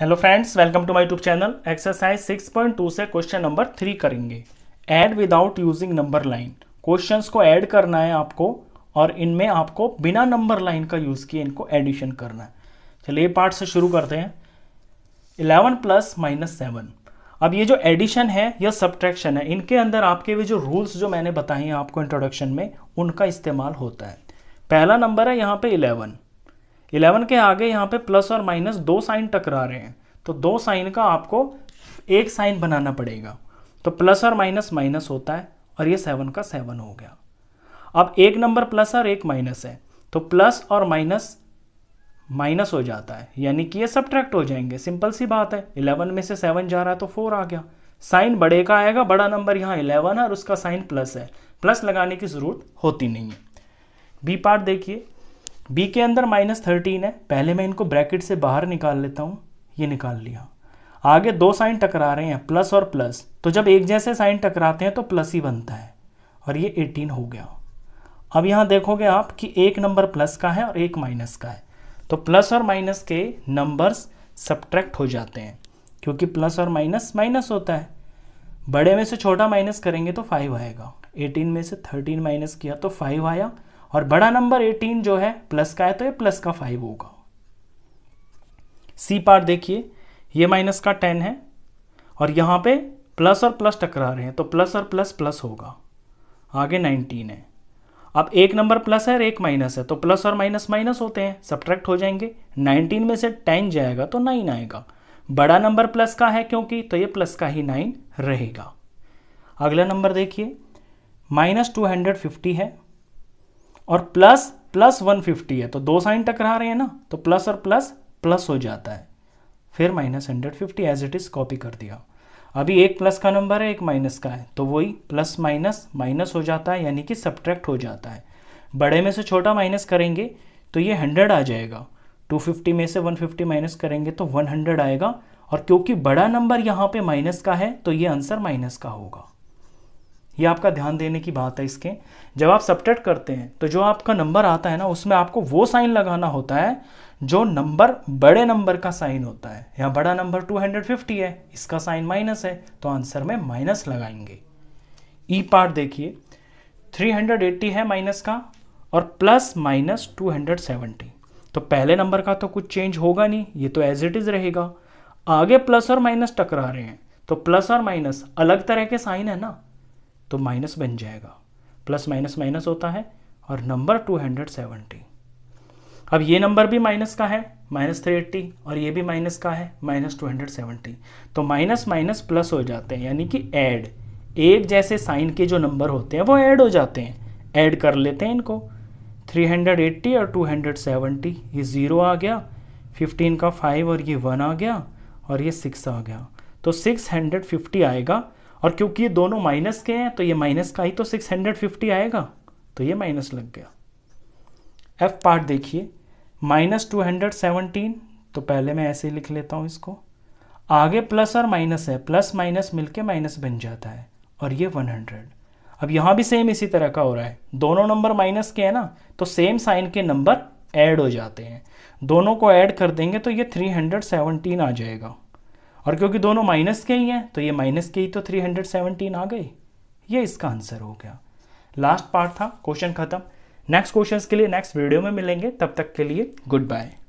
hello friends welcome to my YouTube channel exercise 6.2 से question number three करेंगे add without using number line questions को add करना है आपको और इनमें आपको बिना नंबर लाइन का यूज़ किए इनको एडिशन करना है चलिए पार्ट से शुरू करते हैं 11 प्लस माइनस सेवन अब ये जो एडिशन है या सब्ट्रैक्शन है इनके अंदर आपके भी जो रूल्स जो मैंने बताए हैं आपको इंट्रोडक्शन में उनका इस्तेमाल होता है पहला नंबर है यहाँ पे इलेवन इलेवन के आगे यहाँ पे प्लस और माइनस दो साइन टकरा रहे हैं तो दो साइन का आपको एक साइन बनाना पड़ेगा तो प्लस और माइनस माइनस होता है और ये सेवन का सेवन हो गया अब एक नंबर प्लस और एक माइनस है तो प्लस और माइनस माइनस हो जाता है यानी कि ये सब्ट्रैक्ट हो जाएंगे सिंपल सी बात है इलेवन में से सेवन जा रहा है तो फोर आ गया साइन बड़े का आएगा बड़ा नंबर यहाँ इलेवन है और उसका साइन प्लस है प्लस लगाने की ज़रूरत होती नहीं है बी पार्ट देखिए बी के अंदर माइनस थर्टीन है पहले मैं इनको ब्रैकेट से बाहर निकाल लेता हूँ ये निकाल लिया आगे दो साइन टकरा रहे हैं प्लस और प्लस तो जब एक जैसे साइन टकराते हैं तो प्लस ही बनता है और ये एटीन हो गया अब यहाँ देखोगे आप कि एक नंबर प्लस का है और एक माइनस का है तो प्लस और माइनस के नंबर्स सब्ट्रैक्ट हो जाते हैं क्योंकि प्लस और माइनस माइनस होता है बड़े में से छोटा माइनस करेंगे तो फाइव आएगा एटीन में से थर्टीन माइनस किया तो फाइव आया और बड़ा नंबर 18 जो है प्लस का है तो ये प्लस का फाइव होगा सी पार देखिए ये माइनस का टेन है और यहां पे प्लस और प्लस टकरा रहे हैं तो प्लस और प्लस प्लस होगा आगे नाइनटीन है अब एक नंबर प्लस है और एक माइनस है तो प्लस और माइनस माइनस होते हैं सब्ट्रैक्ट हो जाएंगे 19 में से 10 जाएगा तो 9 आएगा बड़ा नंबर प्लस का है क्योंकि तो ये प्लस का ही 9 रहेगा अगला नंबर देखिए माइनस टू है और प्लस प्लस वन फिफ्टी है तो दो साइन टकरा रहे हैं ना तो प्लस और प्लस प्लस हो जाता है फिर minus hundred fifty as it is copy कर दिया अभी एक प्लस का नंबर है एक माइनस का है तो वही प्लस माइनस माइनस हो जाता है यानी कि सब्ट्रैक्ट हो जाता है बड़े में से छोटा माइनस करेंगे तो ये हंड्रेड आ जाएगा टू फिफ्टी में से वन फिफ्टी माइनस करेंगे तो वन हंड्रेड आएगा और क्योंकि बड़ा नंबर यहाँ पे माइनस का है तो ये आंसर माइनस का होगा ये आपका ध्यान देने की बात है इसके जब आप सब्ट्रैक्ट करते हैं तो जो आपका नंबर आता है ना उसमें आपको वो साइन लगाना होता है जो नंबर बड़े नंबर का साइन होता है यहाँ बड़ा नंबर 250 है इसका साइन माइनस है तो आंसर में माइनस लगाएंगे ई e पार्ट देखिए 380 है माइनस का और प्लस माइनस 270 तो पहले नंबर का तो कुछ चेंज होगा नहीं ये तो एज इट इज़ रहेगा आगे प्लस और माइनस टकरा रहे हैं तो प्लस और माइनस अलग तरह के साइन है ना तो माइनस बन जाएगा प्लस माइनस माइनस होता है और नंबर टू हंड्रेड सेवेंटी अब ये नंबर भी माइनस का है माइनस थ्री एट्टी और ये भी माइनस का है माइनस टू हंड्रेड सेवेंटी तो माइनस माइनस प्लस हो जाते हैं यानी कि एड एक जैसे साइन के जो नंबर होते हैं वो ऐड हो जाते हैं ऐड कर लेते हैं इनको थ्री हंड्रेड एट्टी और टू हंड्रेड सेवेंटी ये ज़ीरो आ गया फिफ्टीन का फाइव और ये वन आ गया और ये सिक्स आ गया तो सिक्स हंड्रेड फिफ्टी आएगा और क्योंकि ये दोनों माइनस के हैं तो ये माइनस का ही तो 650 आएगा तो ये माइनस लग गया एफ पार्ट देखिए माइनस टू तो पहले मैं ऐसे ही लिख लेता हूँ इसको आगे प्लस और माइनस है प्लस माइनस मिलके माइनस बन जाता है और ये 100 अब यहाँ भी सेम इसी तरह का हो रहा है दोनों नंबर माइनस के हैं ना तो सेम साइन के नंबर ऐड हो जाते हैं दोनों को ऐड कर देंगे तो ये 317 आ जाएगा और क्योंकि दोनों माइनस के ही हैं तो ये माइनस के ही तो 317 आ गई ये इसका आंसर हो गया लास्ट पार्ट था क्वेश्चन खत्म नेक्स्ट क्वेश्चंस के लिए नेक्स्ट वीडियो में मिलेंगे तब तक के लिए गुड बाय